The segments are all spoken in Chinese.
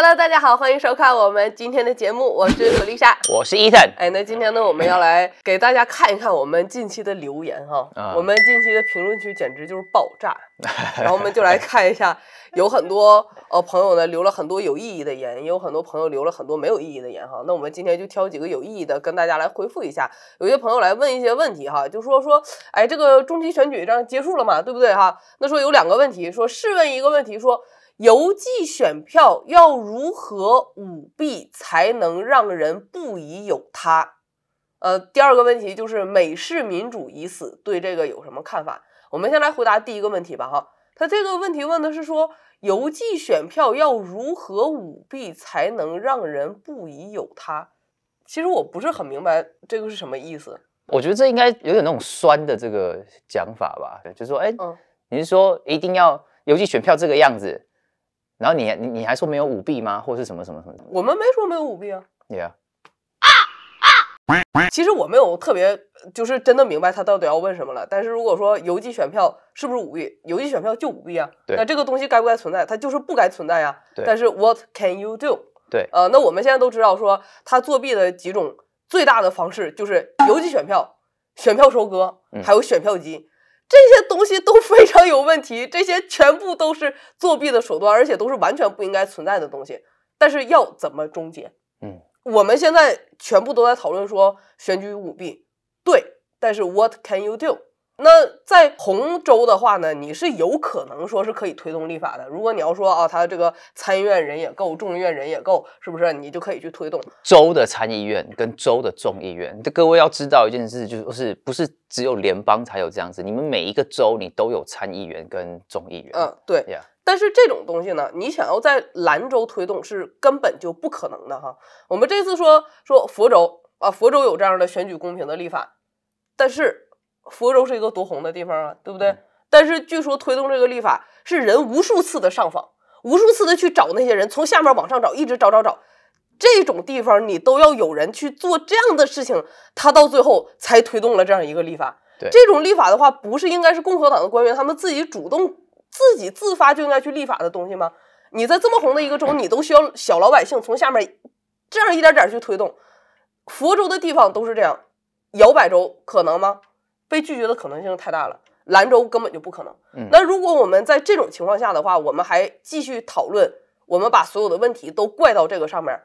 Hello，大家好，欢迎收看我们今天的节目，我是克丽莎，我是伊森。哎，那今天呢，我们要来给大家看一看我们近期的留言哈。我们近期的评论区简直就是爆炸，然后我们就来看一下，有很多呃朋友呢留了很多有意义的言，也有很多朋友留了很多没有意义的言哈。那我们今天就挑几个有意义的跟大家来回复一下。有些朋友来问一些问题哈，就说说，哎，这个中期选举这样结束了嘛，对不对哈？那说有两个问题，说试问一个问题说。邮寄选票要如何舞弊才能让人不疑有他？呃，第二个问题就是美式民主已死，对这个有什么看法？我们先来回答第一个问题吧。哈，他这个问题问的是说邮寄选票要如何舞弊才能让人不疑有他？其实我不是很明白这个是什么意思。我觉得这应该有点那种酸的这个讲法吧，就是说，哎，你是说一定要邮寄选票这个样子？然后你你你还说没有舞弊吗？或者是什么什么什么？我们没说没有舞弊啊。a 啊。啊啊！其实我没有特别，就是真的明白他到底要问什么了。但是如果说邮寄选票是不是舞弊？邮寄选票就舞弊啊。对。那这个东西该不该存在？它就是不该存在呀。对。但是 What can you do？对。呃，那我们现在都知道说，他作弊的几种最大的方式就是邮寄选票、选票收割，还有选票机。这些东西都非常有问题，这些全部都是作弊的手段，而且都是完全不应该存在的东西。但是要怎么终结？嗯，我们现在全部都在讨论说选举舞弊，对。但是 What can you do？那在红州的话呢，你是有可能说是可以推动立法的。如果你要说啊，他这个参议院人也够，众议院人也够，是不是？你就可以去推动州的参议院跟州的众议院。这各位要知道一件事，就是是不是只有联邦才有这样子？你们每一个州你都有参议员跟众议员。嗯，对。但是这种东西呢，你想要在兰州推动是根本就不可能的哈。我们这次说说佛州啊，佛州有这样的选举公平的立法，但是。佛州是一个多红的地方啊，对不对？但是据说推动这个立法是人无数次的上访，无数次的去找那些人，从下面往上找，一直找找找。这种地方你都要有人去做这样的事情，他到最后才推动了这样一个立法。对这种立法的话，不是应该是共和党的官员他们自己主动、自己自发就应该去立法的东西吗？你在这么红的一个州，你都需要小老百姓从下面这样一点点去推动。佛州的地方都是这样，摇摆州可能吗？被拒绝的可能性太大了，兰州根本就不可能。那如果我们在这种情况下的话，我们还继续讨论，我们把所有的问题都怪到这个上面，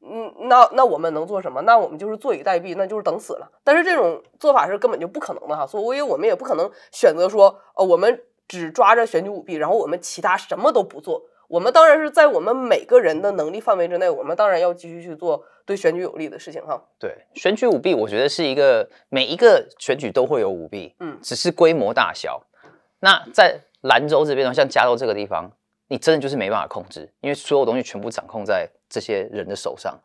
嗯，那那我们能做什么？那我们就是坐以待毙，那就是等死了。但是这种做法是根本就不可能的哈，所以，我们也不可能选择说，呃，我们只抓着选举舞弊，然后我们其他什么都不做。我们当然是在我们每个人的能力范围之内，我们当然要继续去做对选举有利的事情哈。对选举舞弊，我觉得是一个每一个选举都会有舞弊，嗯，只是规模大小。那在兰州这边呢，像加州这个地方，你真的就是没办法控制，因为所有东西全部掌控在这些人的手上。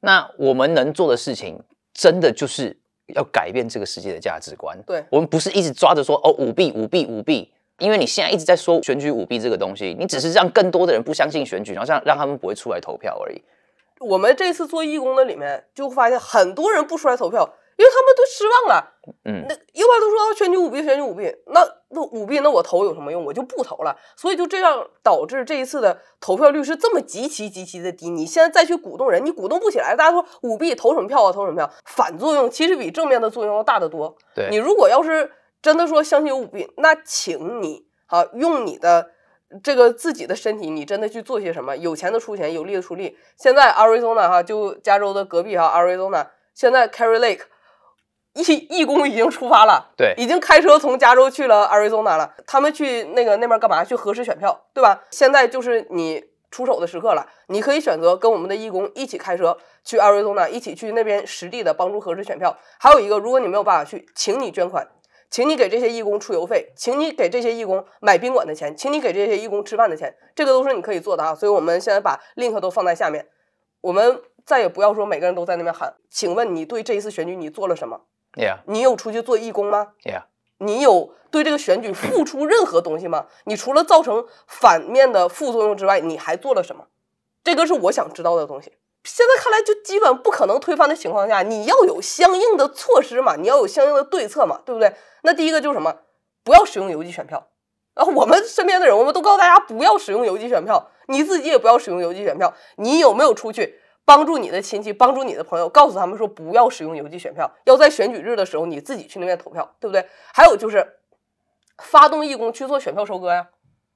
那我们能做的事情，真的就是要改变这个世界的价值观。对，我们不是一直抓着说哦，舞弊，舞弊，舞弊。因为你现在一直在说选举舞弊这个东西，你只是让更多的人不相信选举，然后让让他们不会出来投票而已。我们这次做义工的里面就发现很多人不出来投票，因为他们都失望了。嗯，那一般都说选举舞弊，选举舞弊，那那舞弊，那我投有什么用？我就不投了。所以就这样导致这一次的投票率是这么极其极其的低。你现在再去鼓动人，你鼓动不起来。大家说舞弊，投什么票啊？投什么票？反作用其实比正面的作用要大得多。对你如果要是。真的说相信有武斌，那请你好用你的这个自己的身体，你真的去做些什么？有钱的出钱，有力的出力。现在 Arizona 哈就加州的隔壁哈 Arizona，现在 Carry Lake 义义工已经出发了，对，已经开车从加州去了 Arizona 了。他们去那个那边干嘛？去核实选票，对吧？现在就是你出手的时刻了。你可以选择跟我们的义工一起开车去 Arizona，一起去那边实地的帮助核实选票。还有一个，如果你没有办法去，请你捐款。请你给这些义工出邮费，请你给这些义工买宾馆的钱，请你给这些义工吃饭的钱，这个都是你可以做的啊。所以，我们现在把 link 都放在下面。我们再也不要说每个人都在那边喊。请问你对这一次选举你做了什么？你有出去做义工吗？你有对这个选举付出任何东西吗？你除了造成反面的副作用之外，你还做了什么？这个是我想知道的东西。现在看来就基本不可能推翻的情况下，你要有相应的措施嘛，你要有相应的对策嘛，对不对？那第一个就是什么？不要使用邮寄选票然后我们身边的人，我们都告诉大家不要使用邮寄选票，你自己也不要使用邮寄选票。你有没有出去帮助你的亲戚，帮助你的朋友，告诉他们说不要使用邮寄选票，要在选举日的时候你自己去那边投票，对不对？还有就是发动义工去做选票收割呀。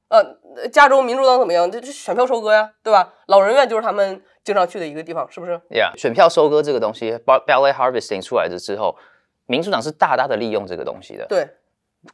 呃，加州民主党怎么样？这这选票收割呀，对吧？老人院就是他们经常去的一个地方，是不是？Yeah，选票收割这个东西，Ballot Harvesting 出来的之后，民主党是大大的利用这个东西的。对，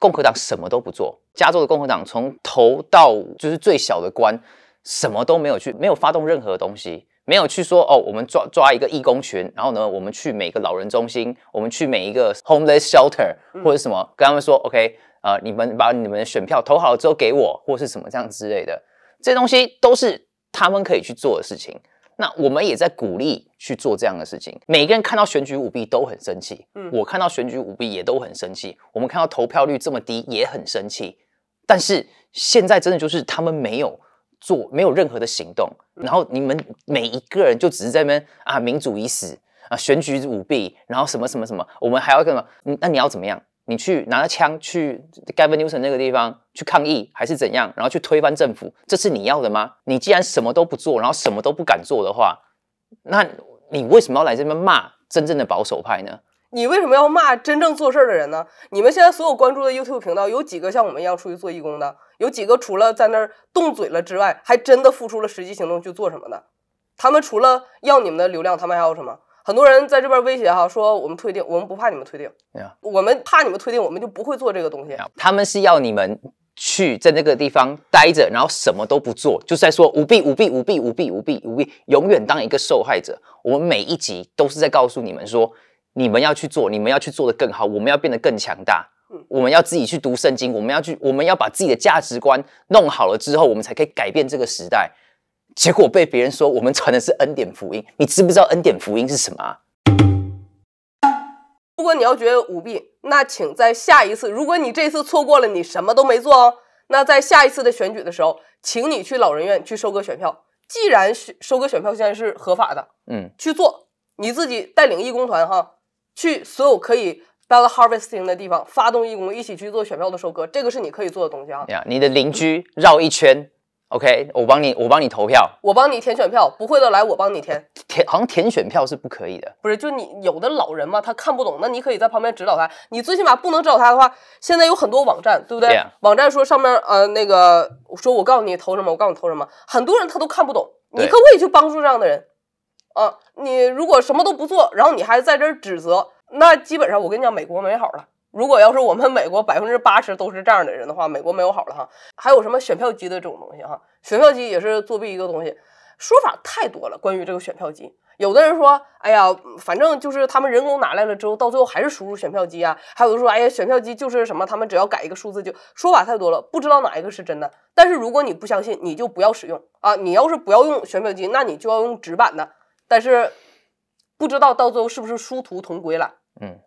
共和党什么都不做。加州的共和党从头到就是最小的官，什么都没有去，没有发动任何东西，没有去说哦，我们抓抓一个义工群，然后呢，我们去每个老人中心，我们去每一个 Homeless Shelter 或者什么，跟他们说 OK。呃，你们把你们的选票投好了之后给我，或是什么这样之类的，这东西都是他们可以去做的事情。那我们也在鼓励去做这样的事情。每个人看到选举舞弊都很生气，嗯，我看到选举舞弊也都很生气。我们看到投票率这么低也很生气。但是现在真的就是他们没有做，没有任何的行动。然后你们每一个人就只是在那边啊，民主已死啊，选举舞弊，然后什么什么什么。我们还要干嘛？那你要怎么样？你去拿着枪去 Gavin Newsom 那个地方去抗议还是怎样，然后去推翻政府，这是你要的吗？你既然什么都不做，然后什么都不敢做的话，那你为什么要来这边骂真正的保守派呢？你为什么要骂真正做事儿的人呢？你们现在所有关注的 YouTube 频道，有几个像我们一样出去做义工的？有几个除了在那儿动嘴了之外，还真的付出了实际行动去做什么的？他们除了要你们的流量，他们还有什么？很多人在这边威胁哈，说我们推定，我们不怕你们推定，我们怕你们推定，我们就不会做这个东西。他们是要你们去在那个地方待着，然后什么都不做，就是在说舞弊、舞弊、舞弊、舞弊、舞弊、舞弊，永远当一个受害者。我们每一集都是在告诉你们说，你们要去做，你们要去做的更好，我们要变得更强大，我们要自己去读圣经，我们要去，我们要把自己的价值观弄好了之后，我们才可以改变这个时代。结果被别人说我们传的是恩典福音，你知不知道恩典福音是什么啊？如果你要觉得舞弊，那请在下一次，如果你这次错过了，你什么都没做哦。那在下一次的选举的时候，请你去老人院去收割选票。既然收收割选票现在是合法的，嗯，去做，你自己带领义工团哈，去所有可以到了 harvesting 的地方，发动义工一起去做选票的收割，这个是你可以做的东西啊。呀，你的邻居绕一圈。OK，我帮你，我帮你投票，我帮你填选票，不会的来我帮你填。填好像填选票是不可以的，不是就你有的老人嘛，他看不懂，那你可以在旁边指导他。你最起码不能指导他的话，现在有很多网站，对不对？网站说上面呃那个说，我告诉你投什么，我告诉你投什么，很多人他都看不懂，你可不可以去帮助这样的人？啊，你如果什么都不做，然后你还在这指责，那基本上我跟你讲，美国没好了。如果要是我们美国百分之八十都是这样的人的话，美国没有好了哈。还有什么选票机的这种东西哈？选票机也是作弊一个东西，说法太多了。关于这个选票机，有的人说，哎呀，反正就是他们人工拿来了之后，到最后还是输入选票机啊。还有的说，哎呀，选票机就是什么，他们只要改一个数字就。说法太多了，不知道哪一个是真的。但是如果你不相信，你就不要使用啊。你要是不要用选票机，那你就要用纸版的。但是不知道到最后是不是殊途同归了？嗯。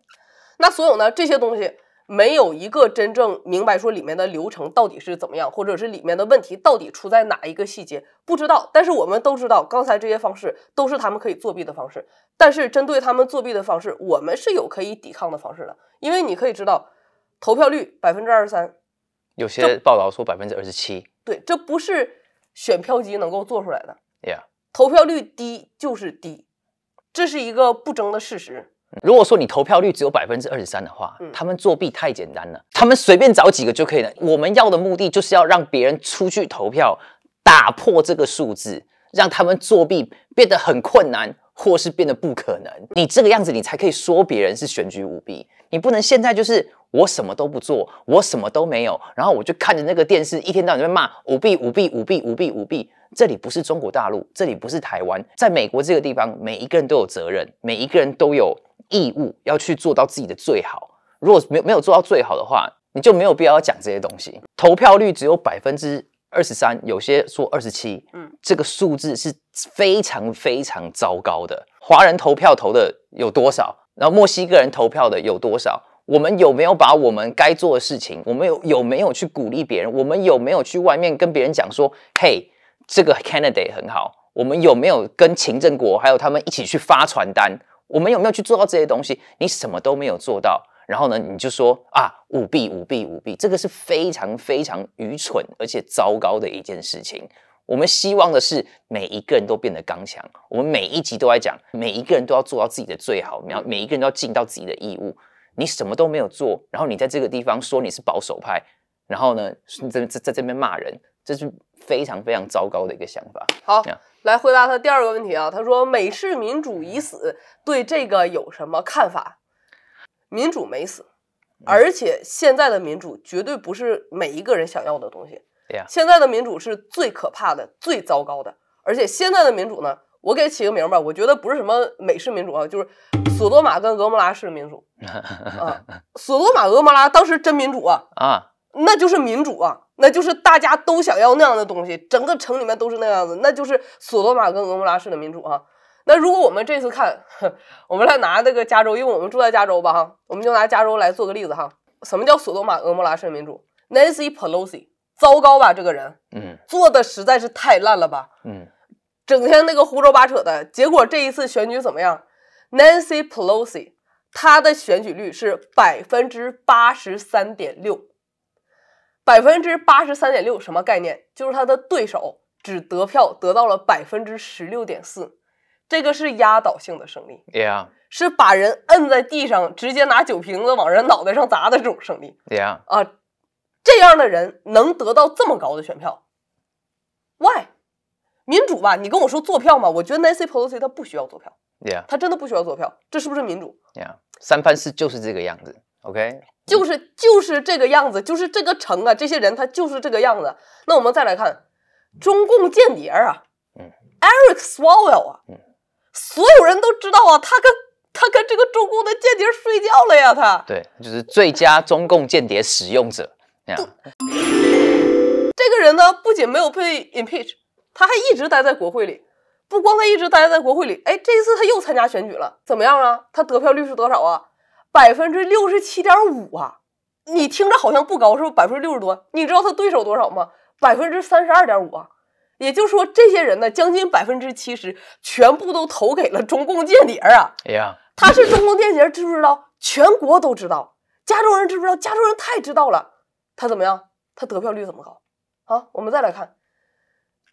那所有呢？这些东西没有一个真正明白说里面的流程到底是怎么样，或者是里面的问题到底出在哪一个细节，不知道。但是我们都知道，刚才这些方式都是他们可以作弊的方式。但是针对他们作弊的方式，我们是有可以抵抗的方式的。因为你可以知道，投票率百分之二十三，有些报道说百分之二十七，对，这不是选票机能够做出来的。Yeah，投票率低就是低，这是一个不争的事实。如果说你投票率只有百分之二十三的话，他们作弊太简单了，他们随便找几个就可以了。我们要的目的就是要让别人出去投票，打破这个数字，让他们作弊变得很困难，或是变得不可能。你这个样子，你才可以说别人是选举舞弊。你不能现在就是我什么都不做，我什么都没有，然后我就看着那个电视，一天到晚在骂舞弊舞弊舞弊舞弊舞弊。这里不是中国大陆，这里不是台湾，在美国这个地方，每一个人都有责任，每一个人都有义务要去做到自己的最好。如果没有没有做到最好的话，你就没有必要讲这些东西。投票率只有百分之二十三，有些说二十七，嗯，这个数字是非常非常糟糕的。华人投票投的有多少？然后墨西哥人投票的有多少？我们有没有把我们该做的事情？我们有有没有去鼓励别人？我们有没有去外面跟别人讲说：“嘿？”这个 candidate 很好，我们有没有跟秦政国还有他们一起去发传单？我们有没有去做到这些东西？你什么都没有做到，然后呢，你就说啊，舞弊舞弊舞弊，这个是非常非常愚蠢而且糟糕的一件事情。我们希望的是每一个人都变得刚强，我们每一集都在讲，每一个人都要做到自己的最好，每每一个人都要尽到自己的义务。你什么都没有做，然后你在这个地方说你是保守派，然后呢，在在在这边骂人。这是非常非常糟糕的一个想法。好，来回答他第二个问题啊。他说：“美式民主已死，对这个有什么看法？”民主没死，而且现在的民主绝对不是每一个人想要的东西。现在的民主是最可怕的、最糟糕的。而且现在的民主呢，我给起个名儿吧，我觉得不是什么美式民主啊，就是索多玛跟俄莫拉式的民主。啊，索多玛、俄莫拉当时真民主啊！啊。那就是民主啊，那就是大家都想要那样的东西，整个城里面都是那样子，那就是索多玛跟俄莫拉式的民主啊。那如果我们这次看，我们来拿那个加州，因为我们住在加州吧哈，我们就拿加州来做个例子哈。什么叫索多玛、俄莫拉式的民主？Nancy Pelosi，糟糕吧，这个人，嗯，做的实在是太烂了吧，嗯，整天那个胡诌八扯的。结果这一次选举怎么样？Nancy Pelosi，她的选举率是百分之八十三点六。百分之八十三点六，什么概念？就是他的对手只得票得到了百分之十六点四，这个是压倒性的胜利。Yeah，是把人摁在地上，直接拿酒瓶子往人脑袋上砸的这种胜利。Yeah，啊，这样的人能得到这么高的选票？Why？民主吧？你跟我说做票吗？我觉得 Nancy Pelosi 他不需要做票。Yeah，他真的不需要做票。这是不是民主？Yeah，三番四就是这个样子。OK。就是就是这个样子，就是这个城啊，这些人他就是这个样子。那我们再来看，中共间谍啊，Eric 嗯 Swalwell 啊，所有人都知道啊，他跟他跟这个中共的间谍睡觉了呀，他。对，就是最佳中共间谍使用者。这样，这个人呢，不仅没有被 impeach，他还一直待在国会里。不光他一直待在国会里，哎，这一次他又参加选举了，怎么样啊？他得票率是多少啊？百分之六十七点五啊！你听着好像不高，是不？百分之六十多。你知道他对手多少吗？百分之三十二点五啊！也就是说，这些人呢，将近百分之七十全部都投给了中共间谍啊！哎呀，他是中共间谍，知不知道？全国都知道，加州人知不知道？加州人太知道了。他怎么样？他得票率怎么高？好，我们再来看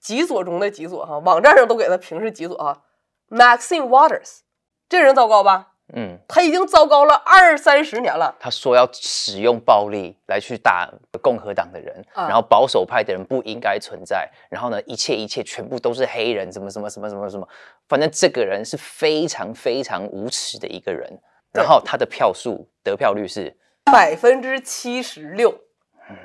几所中的几所哈，网站上都给他评是几所啊？Maxine Waters，这人糟糕吧？嗯，他已经糟糕了二三十年了。他说要使用暴力来去打共和党的人，然后保守派的人不应该存在。然后呢，一切一切全部都是黑人，什么什么什么什么什么，反正这个人是非常非常无耻的一个人。然后他的票数得票率是百分之七十六。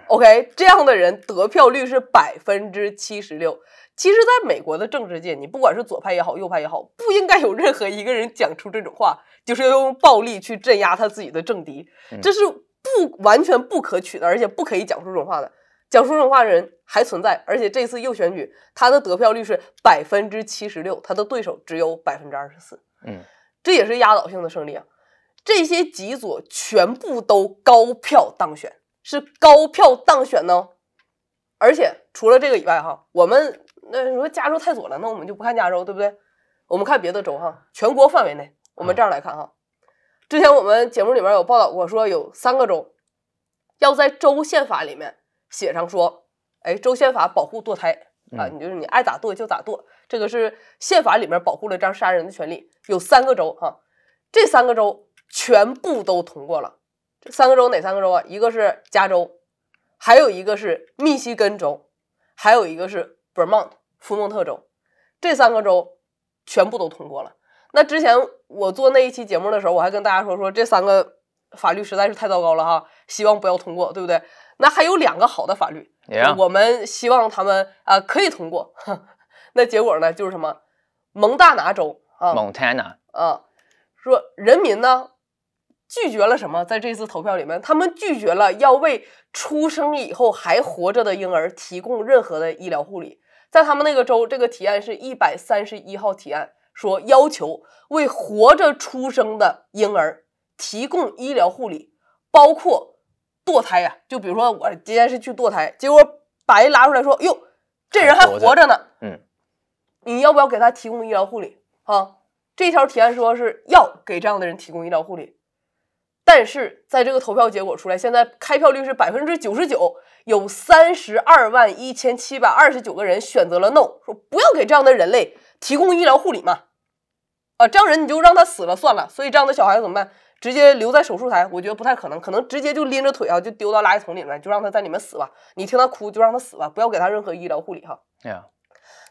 OK，这样的人得票率是百分之七十六。其实，在美国的政治界，你不管是左派也好，右派也好，不应该有任何一个人讲出这种话，就是要用暴力去镇压他自己的政敌，这是不完全不可取的，而且不可以讲出这种话的。讲出这种话的人还存在，而且这次右选举，他的得票率是百分之七十六，他的对手只有百分之二十四，嗯，这也是压倒性的胜利啊！这些极左全部都高票当选，是高票当选呢，而且除了这个以外，哈，我们。那说加州太左了，那我们就不看加州，对不对？我们看别的州哈，全国范围内，我们这样来看哈。之前我们节目里面有报道过，说有三个州要在州宪法里面写上说，哎，州宪法保护堕胎啊，你就是你爱咋堕就咋堕，这个是宪法里面保护了这样杀人的权利。有三个州哈，这三个州全部都通过了。这三个州哪三个州啊？一个是加州，还有一个是密西根州，还有一个是 Vermont。福蒙特州，这三个州全部都通过了。那之前我做那一期节目的时候，我还跟大家说说这三个法律实在是太糟糕了哈，希望不要通过，对不对？那还有两个好的法律，我们希望他们啊可以通过。那结果呢，就是什么？蒙大拿州啊，Montana 啊，说人民呢拒绝了什么？在这次投票里面，他们拒绝了要为出生以后还活着的婴儿提供任何的医疗护理。在他们那个州，这个提案是一百三十一号提案，说要求为活着出生的婴儿提供医疗护理，包括堕胎呀。就比如说，我今天是去堕胎，结果把人拉出来说：“哟，这人还活着呢。”嗯，你要不要给他提供医疗护理啊？这条提案说是要给这样的人提供医疗护理。但是在这个投票结果出来，现在开票率是百分之九十九，有三十二万一千七百二十九个人选择了 no，说不要给这样的人类提供医疗护理嘛，啊，这样人你就让他死了算了。所以这样的小孩怎么办？直接留在手术台？我觉得不太可能，可能直接就拎着腿啊，就丢到垃圾桶里面，就让他在里面死吧。你听他哭，就让他死吧，不要给他任何医疗护理哈。对啊，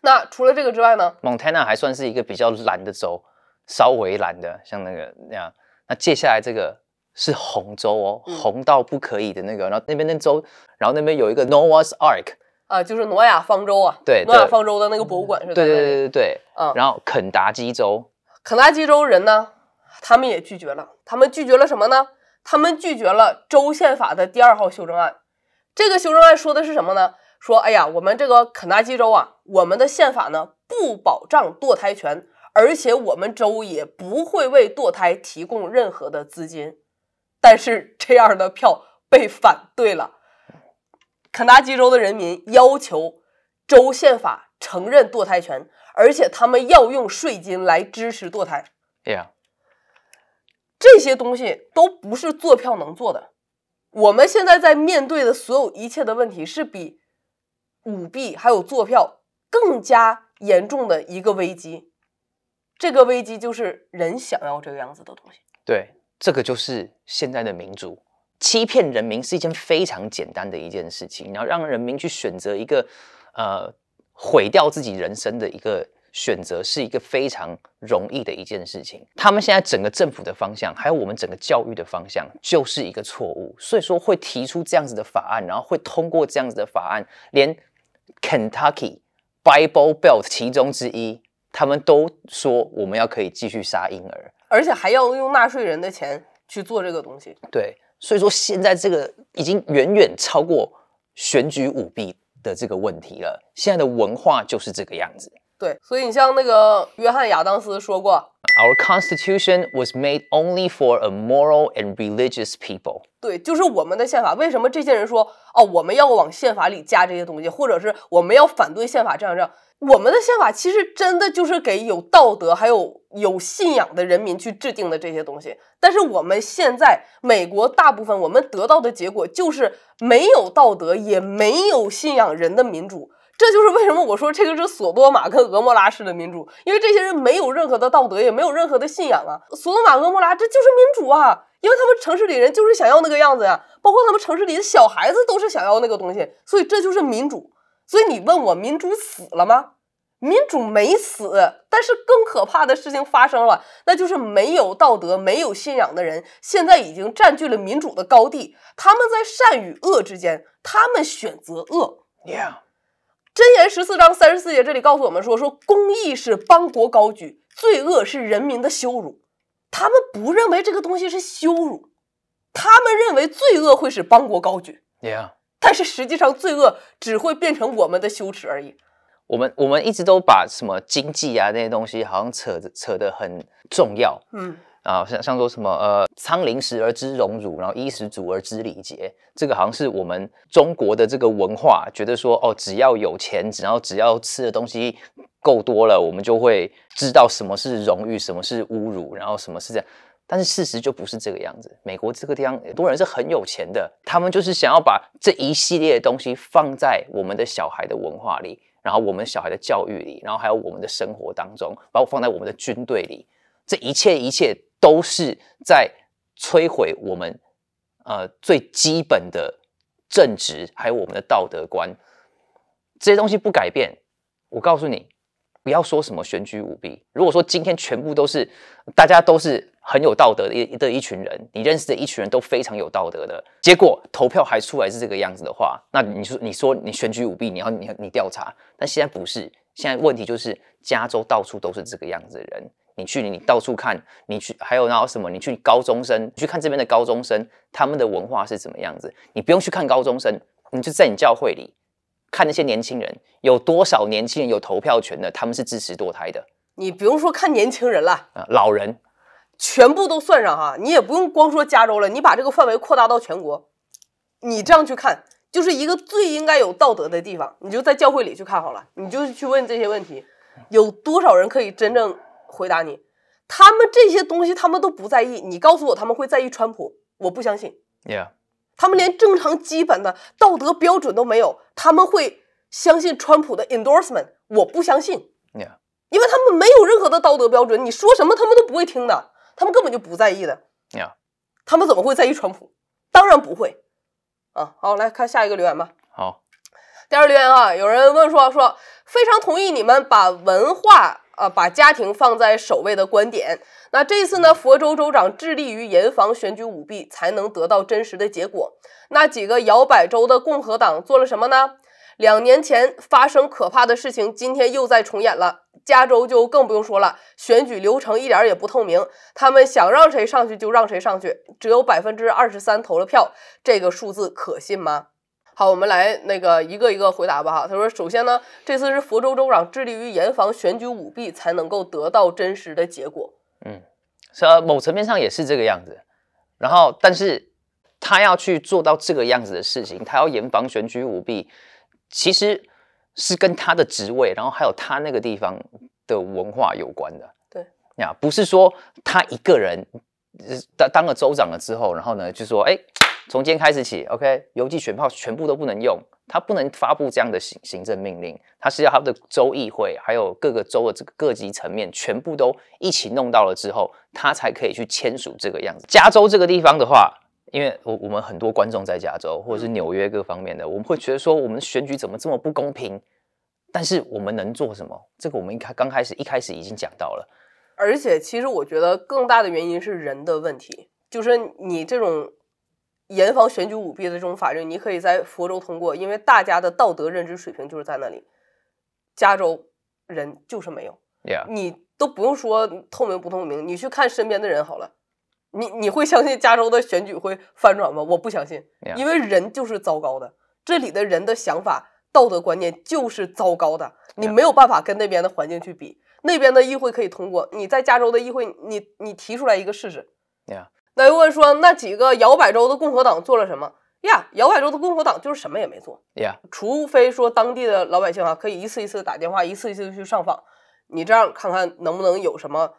那除了这个之外呢？Montana 还算是一个比较懒的州，稍微懒的，像那个那样。那接下来这个。是红州哦，红到不可以的那个。然后那边那州，然后那边有一个 Noah's Ark 啊，就是诺亚方舟啊，对，诺亚方舟的那个博物馆是吧？对对对对对，嗯。然后肯达基州，肯达基州人呢，他们也拒绝了。他们拒绝了什么呢？他们拒绝了州宪法的第二号修正案。这个修正案说的是什么呢？说，哎呀，我们这个肯达基州啊，我们的宪法呢不保障堕胎权，而且我们州也不会为堕胎提供任何的资金。但是这样的票被反对了。肯塔基州的人民要求州宪法承认堕胎权，而且他们要用税金来支持堕胎。Yeah，这些东西都不是坐票能做的。我们现在在面对的所有一切的问题，是比舞弊还有坐票更加严重的一个危机。这个危机就是人想要这个样子的东西。对。这个就是现在的民主，欺骗人民是一件非常简单的一件事情。然后让人民去选择一个，呃，毁掉自己人生的一个选择，是一个非常容易的一件事情。他们现在整个政府的方向，还有我们整个教育的方向，就是一个错误。所以说会提出这样子的法案，然后会通过这样子的法案，连 Kentucky Bible Belt 其中之一，他们都说我们要可以继续杀婴儿。而且还要用纳税人的钱去做这个东西，对，所以说现在这个已经远远超过选举舞弊的这个问题了。现在的文化就是这个样子。对，所以你像那个约翰亚当斯说过。Our constitution was made only for a moral and religious people. 对，就是我们的宪法。为什么这些人说哦，我们要往宪法里加这些东西，或者是我们要反对宪法这样这样？我们的宪法其实真的就是给有道德、还有有信仰的人民去制定的这些东西。但是我们现在美国大部分，我们得到的结果就是没有道德，也没有信仰人的民主。这就是为什么我说这个是索多玛跟俄莫拉式的民主，因为这些人没有任何的道德，也没有任何的信仰啊。索多玛、俄莫拉，这就是民主啊，因为他们城市里人就是想要那个样子呀，包括他们城市里的小孩子都是想要那个东西，所以这就是民主。所以你问我民主死了吗？民主没死，但是更可怕的事情发生了，那就是没有道德、没有信仰的人现在已经占据了民主的高地，他们在善与恶之间，他们选择恶。Yeah。箴言十四章三十四节，这里告诉我们说：说公义是邦国高举，罪恶是人民的羞辱。他们不认为这个东西是羞辱，他们认为罪恶会使邦国高举。您但是实际上，罪恶只会变成我们的羞耻而已。我们我们一直都把什么经济啊那些东西，好像扯扯得很重要。嗯。啊，像像说什么呃，仓廪实而知荣辱，然后衣食足而知礼节。这个好像是我们中国的这个文化，觉得说哦，只要有钱，只要只要吃的东西够多了，我们就会知道什么是荣誉，什么是侮辱，然后什么是这样。但是事实就不是这个样子。美国这个地方很多人是很有钱的，他们就是想要把这一系列的东西放在我们的小孩的文化里，然后我们小孩的教育里，然后还有我们的生活当中，把放在我们的军队里，这一切一切。都是在摧毁我们呃最基本的正直，还有我们的道德观。这些东西不改变，我告诉你，不要说什么选举舞弊。如果说今天全部都是大家都是很有道德的一的一群人，你认识的一群人都非常有道德的，结果投票还出来是这个样子的话，那你说你说你选举舞弊，你要你你调查？但现在不是，现在问题就是加州到处都是这个样子的人。你去，你到处看，你去，还有那什么？你去高中生，去看这边的高中生，他们的文化是怎么样子？你不用去看高中生，你就在你教会里看那些年轻人，有多少年轻人有投票权的？他们是支持堕胎的。你不用说看年轻人了，啊，老人全部都算上哈，你也不用光说加州了，你把这个范围扩大到全国，你这样去看，就是一个最应该有道德的地方。你就在教会里去看好了，你就去问这些问题，有多少人可以真正？回答你，他们这些东西他们都不在意。你告诉我，他们会在意川普？我不相信。他们连正常基本的道德标准都没有，他们会相信川普的 endorsement？我不相信。因为他们没有任何的道德标准，你说什么他们都不会听的，他们根本就不在意的。他们怎么会在意川普？当然不会。啊，好，来看下一个留言吧。好，第二个留言啊，有人问说说非常同意你们把文化。啊，把家庭放在首位的观点。那这次呢？佛州州长致力于严防选举舞弊，才能得到真实的结果。那几个摇摆州的共和党做了什么呢？两年前发生可怕的事情，今天又在重演了。加州就更不用说了，选举流程一点也不透明，他们想让谁上去就让谁上去。只有百分之二十三投了票，这个数字可信吗？好，我们来那个一个一个回答吧。哈，他说，首先呢，这次是佛州州长致力于严防选举舞弊，才能够得到真实的结果。嗯，是某层面上也是这个样子。然后，但是他要去做到这个样子的事情，他要严防选举舞弊，其实是跟他的职位，然后还有他那个地方的文化有关的。对，呀，不是说他一个人。当当了州长了之后，然后呢，就说，哎，从今天开始起，OK，邮寄选票全部都不能用，他不能发布这样的行行政命令，他是要他的州议会，还有各个州的这个各级层面全部都一起弄到了之后，他才可以去签署这个样子。加州这个地方的话，因为我我们很多观众在加州或者是纽约各方面的，我们会觉得说，我们选举怎么这么不公平？但是我们能做什么？这个我们一开刚开始一开始已经讲到了。而且，其实我觉得更大的原因是人的问题。就是你这种严防选举舞弊的这种法律，你可以在佛州通过，因为大家的道德认知水平就是在那里。加州人就是没有，你都不用说透明不透明，你去看身边的人好了。你你会相信加州的选举会翻转吗？我不相信，因为人就是糟糕的。这里的人的想法、道德观念就是糟糕的，你没有办法跟那边的环境去比。那边的议会可以通过，你在加州的议会，你你提出来一个试试。那又问说，那几个摇摆州的共和党做了什么呀？摇摆州的共和党就是什么也没做。呀，除非说当地的老百姓啊，可以一次一次打电话，一次一次去上访。你这样看看能不能有什么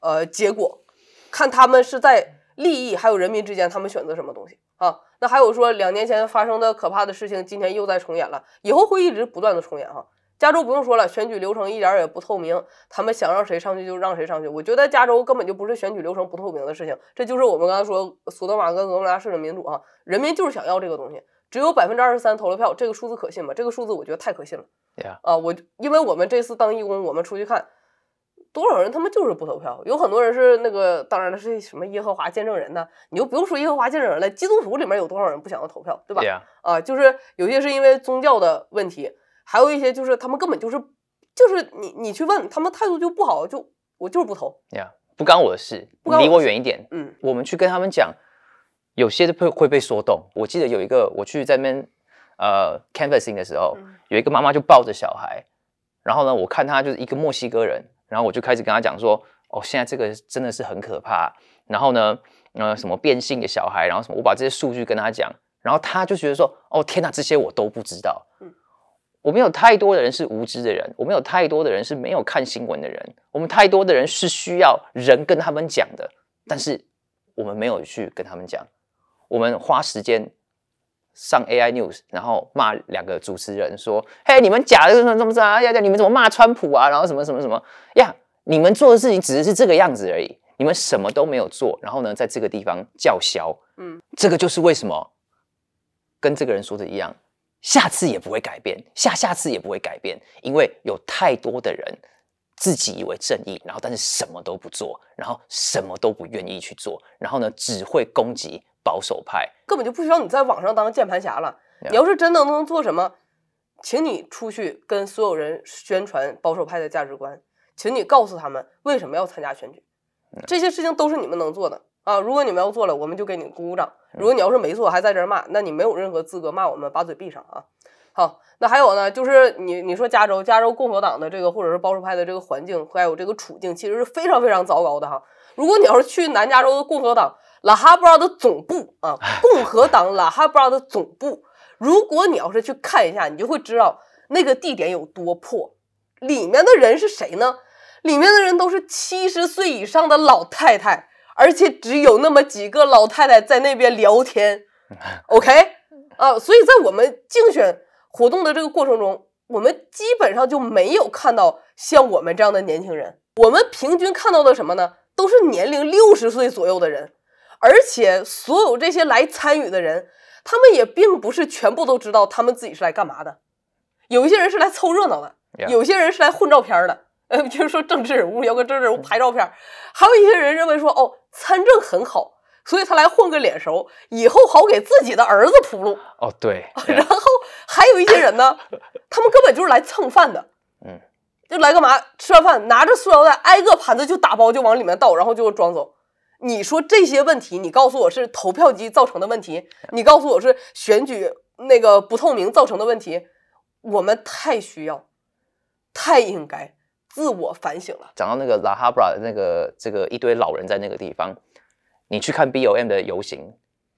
呃结果，看他们是在利益还有人民之间，他们选择什么东西啊？那还有说，两年前发生的可怕的事情，今天又在重演了，以后会一直不断的重演哈。加州不用说了，选举流程一点也不透明，他们想让谁上去就让谁上去。我觉得加州根本就不是选举流程不透明的事情，这就是我们刚才说索德玛跟俄罗拉荷的民主啊，人民就是想要这个东西。只有百分之二十三投了票，这个数字可信吗？这个数字我觉得太可信了。对啊，啊，我因为我们这次当义工，我们出去看多少人，他们就是不投票。有很多人是那个，当然了，是什么耶和华见证人呢？你就不用说耶和华见证人了，基督徒里面有多少人不想要投票，对吧？对啊，啊，就是有些是因为宗教的问题。还有一些就是他们根本就是，就是你你去问他们态度就不好，就我就是不投，不干我的事，离我远一点。嗯，我们去跟他们讲，有些会会被说动。我记得有一个我去在那边呃 canvassing 的时候，有一个妈妈就抱着小孩，然后呢，我看他就是一个墨西哥人，然后我就开始跟他讲说，哦，现在这个真的是很可怕。然后呢，呃，什么变性的小孩，然后什么，我把这些数据跟他讲，然后他就觉得说，哦，天哪，这些我都不知道。嗯。我们有太多的人是无知的人，我们有太多的人是没有看新闻的人，我们太多的人是需要人跟他们讲的，但是我们没有去跟他们讲，我们花时间上 AI news，然后骂两个主持人说：“嘿，你们假的怎么怎么哎呀呀，你们怎么骂川普啊？然后什么什么什么呀？你们做的事情只是这个样子而已，你们什么都没有做，然后呢，在这个地方叫嚣，嗯，这个就是为什么跟这个人说的一样。”下次也不会改变，下下次也不会改变，因为有太多的人自己以为正义，然后但是什么都不做，然后什么都不愿意去做，然后呢只会攻击保守派，根本就不需要你在网上当键盘侠了。你要是真的能做什么，请你出去跟所有人宣传保守派的价值观，请你告诉他们为什么要参加选举，这些事情都是你们能做的。啊！如果你们要做了，我们就给你鼓鼓掌；如果你要是没做，还在这骂，那你没有任何资格骂我们，把嘴闭上啊！好，那还有呢，就是你你说加州加州共和党的这个，或者是保守派的这个环境，还有这个处境，其实是非常非常糟糕的哈！如果你要是去南加州的共和党拉哈布尔的总部啊，共和党拉哈布尔的总部，如果你要是去看一下，你就会知道那个地点有多破，里面的人是谁呢？里面的人都是七十岁以上的老太太。而且只有那么几个老太太在那边聊天，OK，啊，所以在我们竞选活动的这个过程中，我们基本上就没有看到像我们这样的年轻人。我们平均看到的什么呢？都是年龄六十岁左右的人。而且所有这些来参与的人，他们也并不是全部都知道他们自己是来干嘛的。有一些人是来凑热闹的，有些人是来混照片的，呃，就是说政治人物要跟政治人物拍照片。还有一些人认为说，哦。参政很好，所以他来混个脸熟，以后好给自己的儿子铺路。哦，对。然后还有一些人呢，他们根本就是来蹭饭的。嗯，就来干嘛？吃完饭拿着塑料袋，挨个盘子就打包，就往里面倒，然后就装走。你说这些问题，你告诉我是投票机造成的问题，你告诉我是选举那个不透明造成的问题，我们太需要，太应该。自我反省了。讲到那个拉哈布拉那个这个一堆老人在那个地方，你去看 B O M 的游行，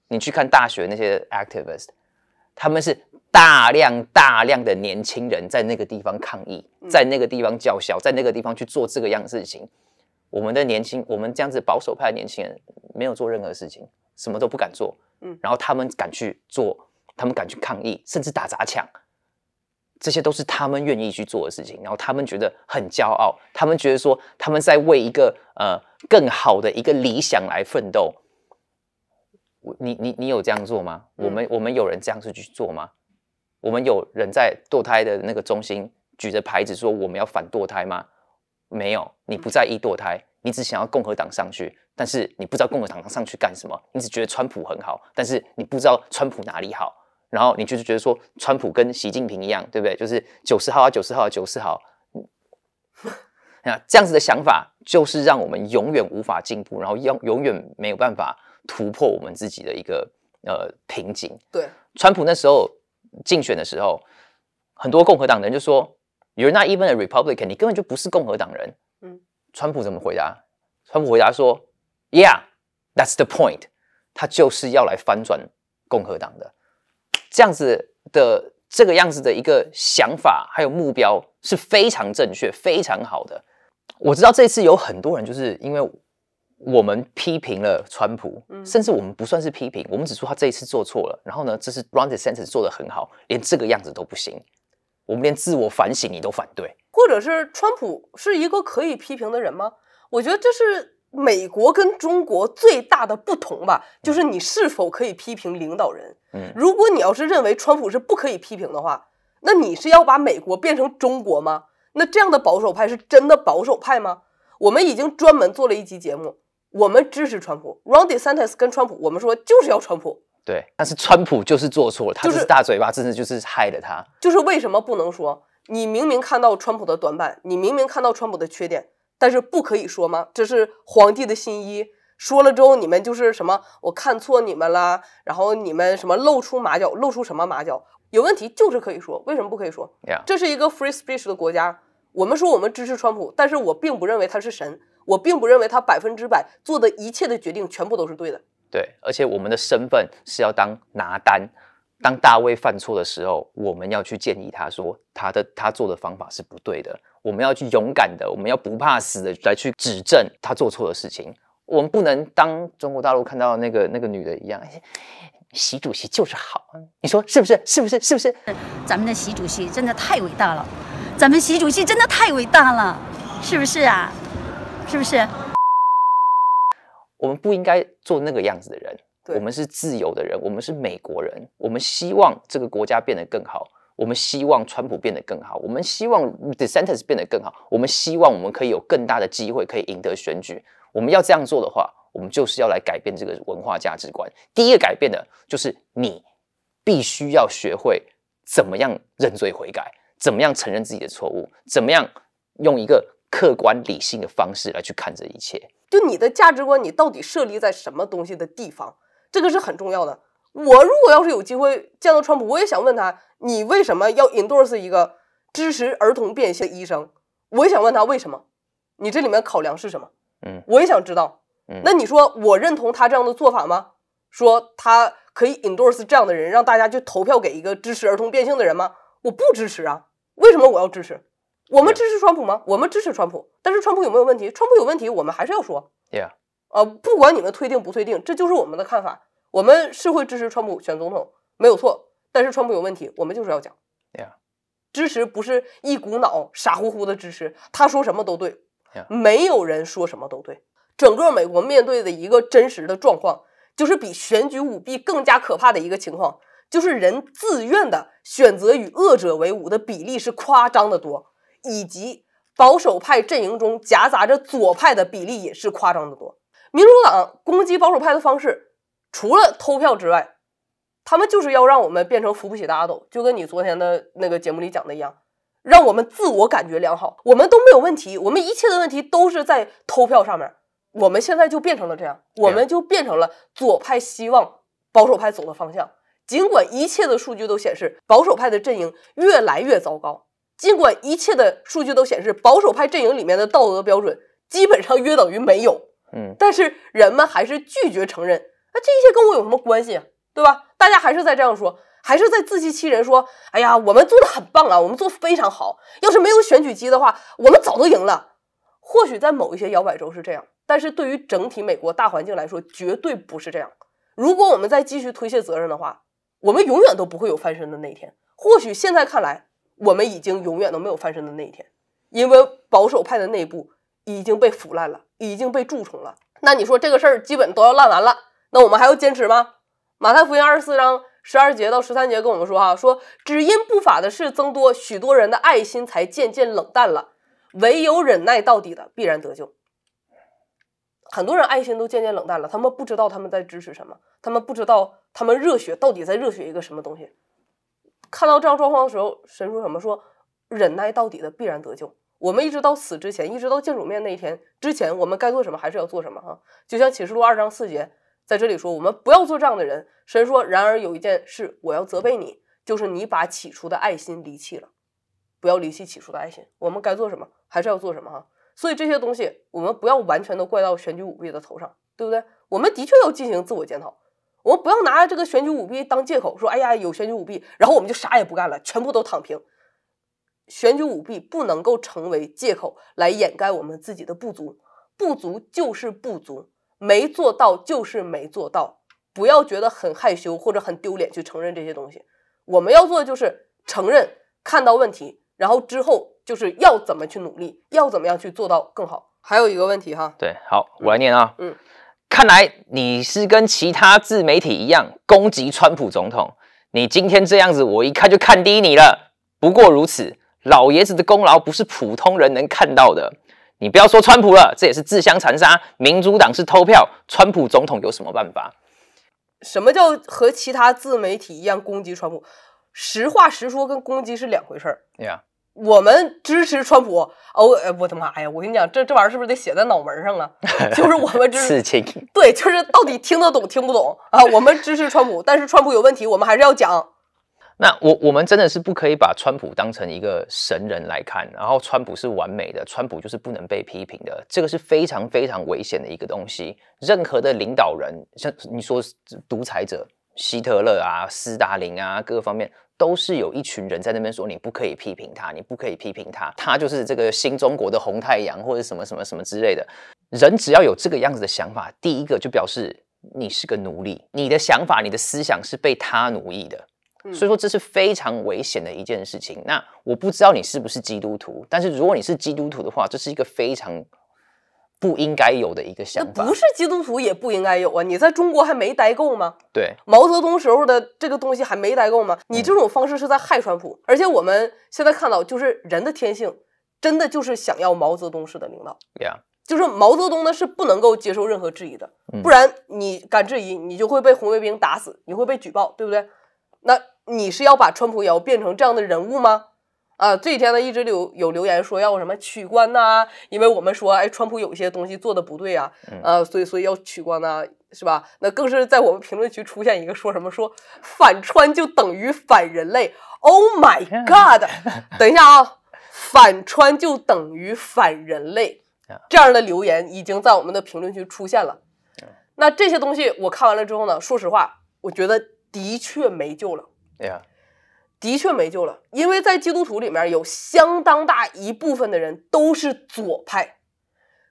你去看大学那些 a c t i v i s t 他们是大量大量的年轻人在那个地方抗议，在那个地方叫嚣，在那个地方去做这个样的事情。我们的年轻，我们这样子保守派年轻人没有做任何事情，什么都不敢做。嗯，然后他们敢去做，他们敢去抗议，甚至打砸抢。这些都是他们愿意去做的事情，然后他们觉得很骄傲，他们觉得说他们在为一个呃更好的一个理想来奋斗。我，你，你，你有这样做吗？我们，我们有人这样子去做吗？我们有人在堕胎的那个中心举着牌子说我们要反堕胎吗？没有，你不在意堕胎，你只想要共和党上去，但是你不知道共和党上去干什么，你只觉得川普很好，但是你不知道川普哪里好。然后你就是觉得说，川普跟习近平一样，对不对？就是九十号啊，九十号，九十号。那这样子的想法，就是让我们永远无法进步，然后永永远没有办法突破我们自己的一个呃瓶颈。对，川普那时候竞选的时候，很多共和党人就说：“ y not Even a Republican，你根本就不是共和党人。”嗯，川普怎么回答？川普回答说：“Yeah, that's the point。”他就是要来翻转共和党的。这样子的这个样子的一个想法还有目标是非常正确非常好的。我知道这次有很多人就是因为我们批评了川普，甚至我们不算是批评，我们只说他这一次做错了。然后呢，这是 Round the Sense 做的很好，连这个样子都不行，我们连自我反省你都反对，或者是川普是一个可以批评的人吗？我觉得这是。美国跟中国最大的不同吧，就是你是否可以批评领导人。嗯，如果你要是认为川普是不可以批评的话，那你是要把美国变成中国吗？那这样的保守派是真的保守派吗？我们已经专门做了一期节目，我们支持川普。r o n d e s a n t i s 跟川普，我们说就是要川普。对，但是川普就是做错了，他就是大嘴巴真的就是害了他。就是为什么不能说？你明明看到川普的短板，你明明看到川普的缺点。但是不可以说吗？这是皇帝的新衣。说了之后，你们就是什么？我看错你们啦，然后你们什么露出马脚？露出什么马脚？有问题就是可以说。为什么不可以说？这是一个 free speech 的国家。我们说我们支持川普，但是我并不认为他是神。我并不认为他百分之百做的一切的决定全部都是对的。对，而且我们的身份是要当拿单。当大卫犯错的时候，我们要去建议他说他的他做的方法是不对的。我们要去勇敢的，我们要不怕死的来去指正他做错的事情。我们不能当中国大陆看到那个那个女的一样，习主席就是好，你说是不是？是不是？是不是？咱们的习主席真的太伟大了，咱们习主席真的太伟大了，是不是啊？是不是？我们不应该做那个样子的人。我们是自由的人，我们是美国人，我们希望这个国家变得更好。我们希望川普变得更好，我们希望 d e s s e n t e r s 变得更好，我们希望我们可以有更大的机会可以赢得选举。我们要这样做的话，我们就是要来改变这个文化价值观。第一个改变的就是你必须要学会怎么样认罪悔改，怎么样承认自己的错误，怎么样用一个客观理性的方式来去看这一切。就你的价值观，你到底设立在什么东西的地方？这个是很重要的。我如果要是有机会见到川普，我也想问他。你为什么要 endorse 一个支持儿童变性的医生？我也想问他为什么。你这里面考量是什么？嗯，我也想知道。嗯，那你说我认同他这样的做法吗？说他可以 endorse 这样的人，让大家去投票给一个支持儿童变性的人吗？我不支持啊。为什么我要支持？我们支持川普吗？我们支持川普，但是川普有没有问题？川普有问题，我们还是要说。Yeah。啊，不管你们推定不推定，这就是我们的看法。我们是会支持川普选总统，没有错。但是川普有问题，我们就是要讲，支持不是一股脑傻乎乎的支持，他说什么都对，没有人说什么都对。整个美国面对的一个真实的状况，就是比选举舞弊更加可怕的一个情况，就是人自愿的选择与恶者为伍的比例是夸张的多，以及保守派阵营中夹杂着左派的比例也是夸张的多。民主党攻击保守派的方式，除了偷票之外。他们就是要让我们变成扶不起的阿斗，就跟你昨天的那个节目里讲的一样，让我们自我感觉良好，我们都没有问题，我们一切的问题都是在投票上面。我们现在就变成了这样，我们就变成了左派希望保守派走的方向。尽管一切的数据都显示保守派的阵营越来越糟糕，尽管一切的数据都显示保守派阵营里面的道德标准基本上约等于没有，嗯，但是人们还是拒绝承认。那这一切跟我有什么关系啊？对吧？大家还是在这样说，还是在自欺欺人说：“哎呀，我们做的很棒啊，我们做非常好。要是没有选举机的话，我们早都赢了。”或许在某一些摇摆州是这样，但是对于整体美国大环境来说，绝对不是这样。如果我们在继续推卸责任的话，我们永远都不会有翻身的那一天。或许现在看来，我们已经永远都没有翻身的那一天，因为保守派的内部已经被腐烂了，已经被蛀虫了。那你说这个事儿基本都要烂完了，那我们还要坚持吗？马太福音二十四章十二节到十三节跟我们说，哈，说只因不法的事增多，许多人的爱心才渐渐冷淡了。唯有忍耐到底的，必然得救。很多人爱心都渐渐冷淡了，他们不知道他们在支持什么，他们不知道他们热血到底在热血一个什么东西。看到这样状况的时候，神说什么？说忍耐到底的必然得救。我们一直到死之前，一直到见主面那一天之前，我们该做什么还是要做什么啊？就像启示录二章四节。在这里说，我们不要做这样的人。神说，然而有一件事我要责备你，就是你把起初的爱心离弃了。不要离弃起初的爱心。我们该做什么，还是要做什么哈。所以这些东西，我们不要完全都怪到选举舞弊的头上，对不对？我们的确要进行自我检讨。我们不要拿这个选举舞弊当借口，说哎呀有选举舞弊，然后我们就啥也不干了，全部都躺平。选举舞弊不能够成为借口来掩盖我们自己的不足，不足就是不足。没做到就是没做到，不要觉得很害羞或者很丢脸去承认这些东西。我们要做的就是承认看到问题，然后之后就是要怎么去努力，要怎么样去做到更好。还有一个问题哈，对，好，我来念啊，嗯，看来你是跟其他自媒体一样攻击川普总统。你今天这样子，我一看就看低你了。不过如此，老爷子的功劳不是普通人能看到的。你不要说川普了，这也是自相残杀。民主党是偷票，川普总统有什么办法？什么叫和其他自媒体一样攻击川普？实话实说跟攻击是两回事儿。呀，我们支持川普。哦，我的妈呀，我跟你讲，这这玩意儿是不是得写在脑门上啊？就是我们支 持。刺青。对，就是到底听得懂听不懂啊？我们支持川普，但是川普有问题，我们还是要讲。那我我们真的是不可以把川普当成一个神人来看，然后川普是完美的，川普就是不能被批评的，这个是非常非常危险的一个东西。任何的领导人，像你说独裁者，希特勒啊、斯大林啊，各个方面都是有一群人在那边说你不可以批评他，你不可以批评他，他就是这个新中国的红太阳或者什么什么什么之类的人，只要有这个样子的想法，第一个就表示你是个奴隶，你的想法、你的思想是被他奴役的。所以说这是非常危险的一件事情。那我不知道你是不是基督徒，但是如果你是基督徒的话，这是一个非常不应该有的一个想法。不是基督徒也不应该有啊！你在中国还没待够吗？对，毛泽东时候的这个东西还没待够吗？你这种方式是在害川普。而且我们现在看到，就是人的天性真的就是想要毛泽东式的领导。Yeah，就是毛泽东呢是不能够接受任何质疑的，不然你敢质疑，你就会被红卫兵打死，你会被举报，对不对？那你是要把川普也要变成这样的人物吗？啊，这几天呢一直有有留言说要什么取关呐，因为我们说哎，川普有一些东西做的不对啊，呃，所以所以要取关呐，是吧？那更是在我们评论区出现一个说什么说反川就等于反人类，Oh my god！等一下啊，反川就等于反人类这样的留言已经在我们的评论区出现了。那这些东西我看完了之后呢，说实话，我觉得。的确没救了，呀，的确没救了，因为在基督徒里面有相当大一部分的人都是左派，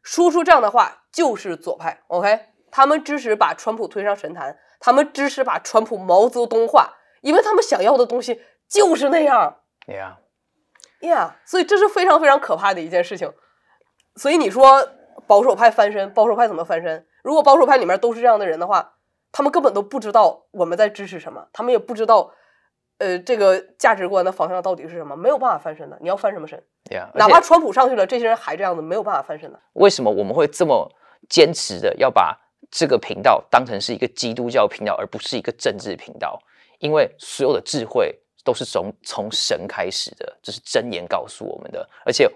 说出这样的话就是左派，OK，他们支持把川普推上神坛，他们支持把川普毛泽东化，因为他们想要的东西就是那样，呀，呀，所以这是非常非常可怕的一件事情，所以你说保守派翻身，保守派怎么翻身？如果保守派里面都是这样的人的话。他们根本都不知道我们在支持什么，他们也不知道，呃，这个价值观的方向到底是什么，没有办法翻身的。你要翻什么身？哪怕川普上去了，这些人还这样子，没有办法翻身的。为什么我们会这么坚持的要把这个频道当成是一个基督教频道，而不是一个政治频道？因为所有的智慧都是从从神开始的，这是真言告诉我们的，而且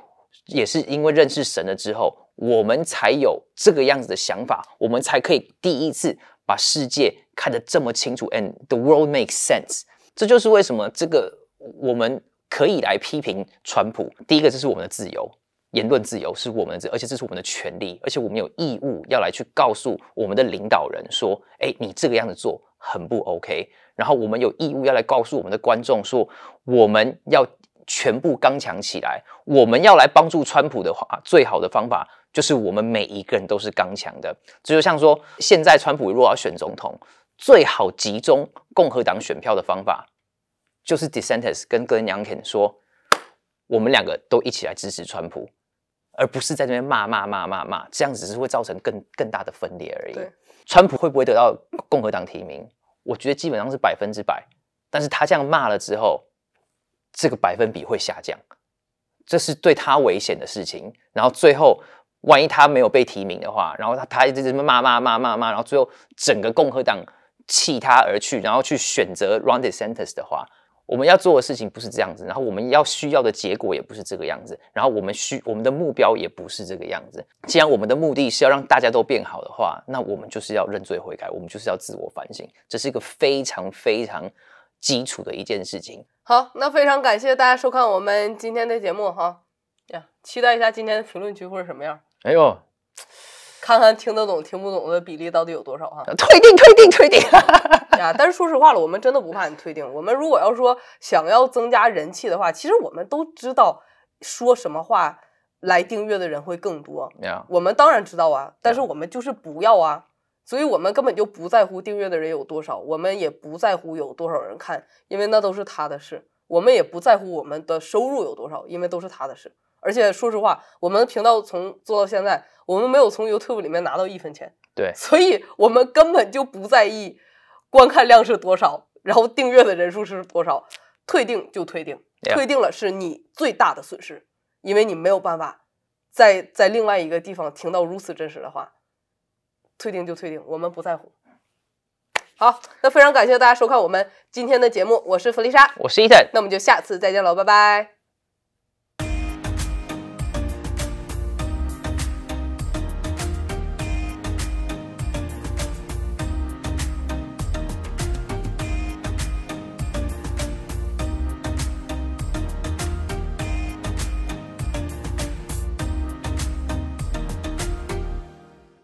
也是因为认识神了之后，我们才有这个样子的想法，我们才可以第一次。把世界看得这么清楚，and the world makes sense。这就是为什么这个我们可以来批评川普。第一个，这是我们的自由，言论自由是我们的，而且这是我们的权利，而且我们有义务要来去告诉我们的领导人说，哎，你这个样子做很不 OK。然后我们有义务要来告诉我们的观众说，我们要。全部刚强起来。我们要来帮助川普的话，最好的方法就是我们每一个人都是刚强的。这就像说，现在川普如果要选总统，最好集中共和党选票的方法，就是 Dyess 跟跟 Youngkin 说，我们两个都一起来支持川普，而不是在这边骂骂骂骂骂，这样只是会造成更更大的分裂而已。川普会不会得到共和党提名？我觉得基本上是百分之百。但是他这样骂了之后。这个百分比会下降，这是对他危险的事情。然后最后，万一他没有被提名的话，然后他他一直这么骂骂骂骂骂，然后最后整个共和党弃他而去，然后去选择 r o n d e s a n t e s 的话，我们要做的事情不是这样子，然后我们要需要的结果也不是这个样子，然后我们需我们的目标也不是这个样子。既然我们的目的是要让大家都变好的话，那我们就是要认罪悔改，我们就是要自我反省，这是一个非常非常。基础的一件事情。好，那非常感谢大家收看我们今天的节目哈呀！期待一下今天的评论区会是什么样。哎呦，看看听得懂听不懂的比例到底有多少哈？退订退订退订！呀，但是说实话了，我们真的不怕你退订。我们如果要说想要增加人气的话，其实我们都知道说什么话来订阅的人会更多我们当然知道啊，但是我们就是不要啊。所以我们根本就不在乎订阅的人有多少，我们也不在乎有多少人看，因为那都是他的事。我们也不在乎我们的收入有多少，因为都是他的事。而且说实话，我们频道从做到现在，我们没有从 YouTube 里面拿到一分钱。对，所以我们根本就不在意观看量是多少，然后订阅的人数是多少，退订就退订，退订了是你最大的损失，因为你没有办法在在另外一个地方听到如此真实的话。退订就退订，我们不在乎。好，那非常感谢大家收看我们今天的节目，我是弗丽莎，我是伊坦，那我们就下次再见了，拜拜。